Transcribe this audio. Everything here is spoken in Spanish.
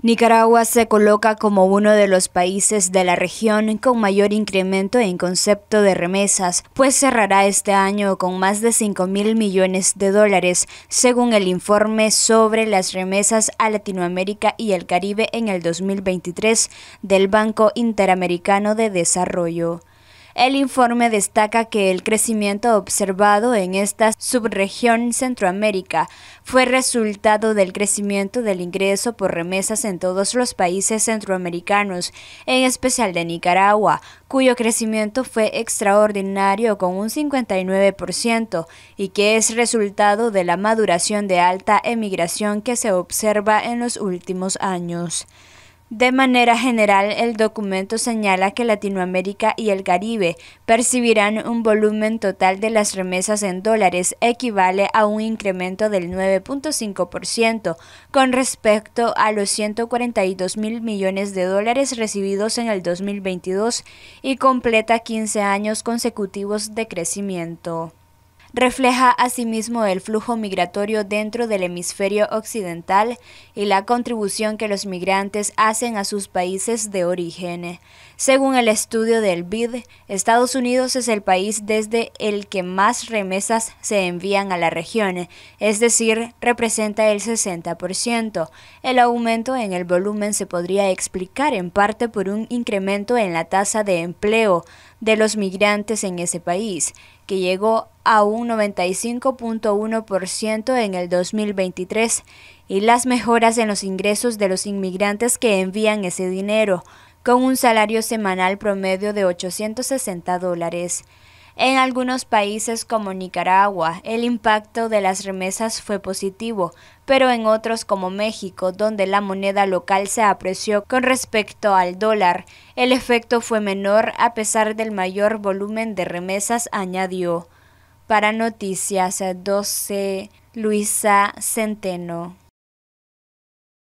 Nicaragua se coloca como uno de los países de la región con mayor incremento en concepto de remesas, pues cerrará este año con más de 5 mil millones de dólares, según el informe sobre las remesas a Latinoamérica y el Caribe en el 2023 del Banco Interamericano de Desarrollo. El informe destaca que el crecimiento observado en esta subregión Centroamérica fue resultado del crecimiento del ingreso por remesas en todos los países centroamericanos, en especial de Nicaragua, cuyo crecimiento fue extraordinario con un 59% y que es resultado de la maduración de alta emigración que se observa en los últimos años. De manera general, el documento señala que Latinoamérica y el Caribe percibirán un volumen total de las remesas en dólares equivale a un incremento del 9.5% con respecto a los 142 mil millones de dólares recibidos en el 2022 y completa 15 años consecutivos de crecimiento refleja asimismo el flujo migratorio dentro del hemisferio occidental y la contribución que los migrantes hacen a sus países de origen. Según el estudio del BID, Estados Unidos es el país desde el que más remesas se envían a la región, es decir, representa el 60%. El aumento en el volumen se podría explicar en parte por un incremento en la tasa de empleo, de los migrantes en ese país, que llegó a un 95.1% en el 2023, y las mejoras en los ingresos de los inmigrantes que envían ese dinero, con un salario semanal promedio de 860 dólares. En algunos países como Nicaragua, el impacto de las remesas fue positivo, pero en otros como México, donde la moneda local se apreció con respecto al dólar, el efecto fue menor a pesar del mayor volumen de remesas, añadió. Para Noticias 12, Luisa Centeno.